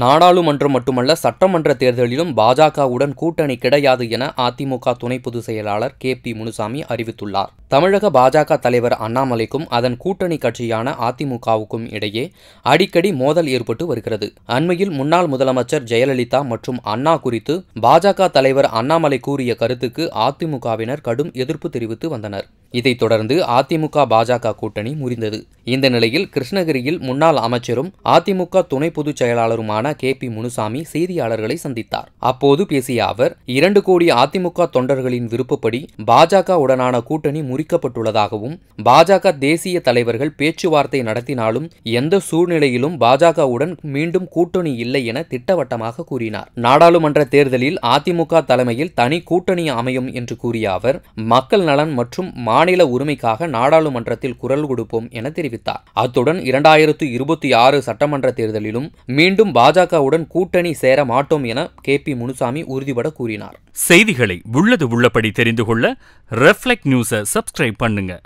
நாடாளுமன்றம் மட்டுமல்ல சட்டமன்ற தேர்தலிலும் பாஜகவுடன் கூட்டணி கிடையாது என அதிமுக துணை பொதுச் செயலாளர் கே பி முனுசாமி அறிவித்துள்ளார் தமிழக பாஜக தலைவர் அண்ணாமலைக்கும் அதன் கூட்டணி கட்சியான அதிமுகவுக்கும் இடையே அடிக்கடி மோதல் ஏற்பட்டு வருகிறது அண்மையில் முன்னாள் முதலமைச்சர் ஜெயலலிதா மற்றும் அண்ணா குறித்து பாஜக தலைவர் அண்ணாமலை கூறிய கருத்துக்கு அதிமுகவினர் கடும் எதிர்ப்பு தெரிவித்து வந்தனர் இதைத் தொடர்ந்து அதிமுக பாஜக கூட்டணி முறிந்தது இந்த நிலையில் கிருஷ்ணகிரியில் முன்னாள் அமைச்சரும் அதிமுக துணை பொதுச் செயலாளருமான கே பி முனுசாமி செய்தியாளர்களை சந்தித்தார் அப்போது பேசிய அவர் இரண்டு கோடி அதிமுக தொண்டர்களின் விருப்பப்படி பாஜக உடனான கூட்டணி முறிக்கப்பட்டுள்ளதாகவும் பாஜக தேசிய தலைவர்கள் பேச்சுவார்த்தை நடத்தினாலும் எந்த சூழ்நிலையிலும் பாஜகவுடன் மீண்டும் கூட்டணி இல்லை என திட்டவட்டமாக கூறினார் நாடாளுமன்ற தேர்தலில் அதிமுக தலைமையில் தனி கூட்டணி அமையும் என்று கூறிய அவர் மக்கள் நலன் மற்றும் மாநில உரிமைக்காக நாடாளுமன்றத்தில் குரல் கொடுப்போம் என தெரிவித்தார் அத்துடன் இரண்டாயிரத்து இருபத்தி ஆறு சட்டமன்ற தேர்தலிலும் மீண்டும் பாஜகவுடன் கூட்டணி சேர மாட்டோம் என கே பி முனுசாமி உறுதிபட கூறினார் செய்திகளை உள்ளது உள்ளபடி தெரிந்து கொள்ள ரெஃப்ளெக்ட் நியூஸை சப்ஸ்கிரைப் பண்ணுங்க